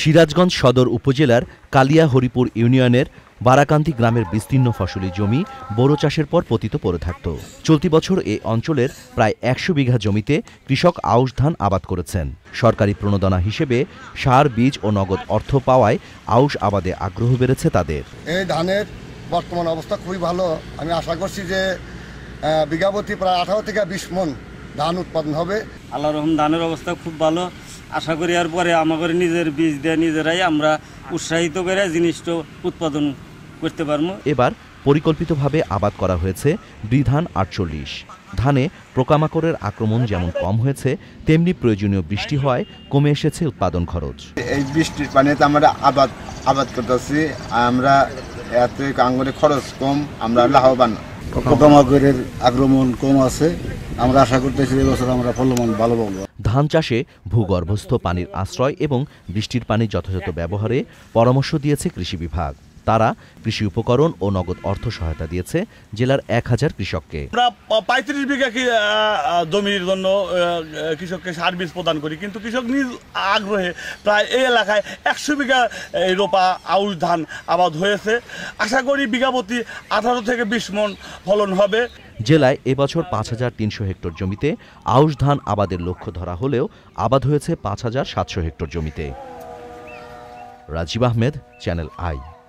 সিরাজগঞ্জ সদর উপজেলার কালিয়া হরিপুর ইউনিয়নের বারাকান্তি গ্রামের বিস্তীর্ণ ফসলি জমি বোরো চাষের পর পতিত পড়ে থাকত চলতি বছর এ অঞ্চলের প্রায় একশো বিঘা জমিতে কৃষক আউশ ধান আবাদ করেছেন সরকারি প্রণোদনা হিসেবে সার বীজ ও নগদ অর্থ পাওয়ায় আউশ আবাদে আগ্রহ বেড়েছে তাদের এই ধানের বর্তমান অবস্থা খুবই ভালো আমি আশা করছি যে বিঘাপতি প্রায় আঠারো থেকে বিশ মন ধান উৎপাদন হবে আল্লাহ রহম ধানের অবস্থা খুব ভালো আশা করি আর পরে আমাদের নিজের বীজ দিয়ে নিজেরাই আমরা উৎসাহিত করে জিনিসটা উৎপাদন করতে পারবো এবার পরিকল্পিতভাবে আবাদ করা হয়েছে দুই ধান আটচল্লিশ ধানে পোকামাকড়ের আক্রমণ যেমন কম হয়েছে তেমনি প্রয়োজনীয় বৃষ্টি হওয়ায় কমে এসেছে উৎপাদন খরচ এই বৃষ্টির পানিতে আমরা আবাদ আবাদ করতেছি আমরা এতে আঙ্গুরে খরচ কম আমরা লাভবান পোকামাকড়ের আক্রমণ কম আছে আমরা আশা করতেছি এবছর আমরা ফলমান ভালো পাবো ধান চাষে ভূগর্ভস্থ পানির আশ্রয় এবং বৃষ্টির পানি যথাযথ ব্যবহারে পরামর্শ দিয়েছে কৃষি বিভাগ তারা কৃষি উপকরণ ও নগদ অর্থ সহায়তা দিয়েছে জেলার এক হাজার কৃষককে আমরা পঁয়ত্রিশ বিঘা জমির জন্য কৃষককে সার বীজ প্রদান করি কিন্তু কৃষক নিজ আগ্রহে প্রায় এই এলাকায় একশো বিঘা রোপা আউশ ধান আবাদ হয়েছে আশা করি বিঘাপতি আঠারো থেকে বিশ মন ফলন হবে জেলায় এবছর পাঁচ হাজার তিনশো হেক্টর জমিতে আউশ ধান আবাদের লক্ষ্য ধরা হলেও আবাদ হয়েছে পাঁচ হাজার সাতশো হেক্টর জমিতে রাজীব আহমেদ চ্যানেল আই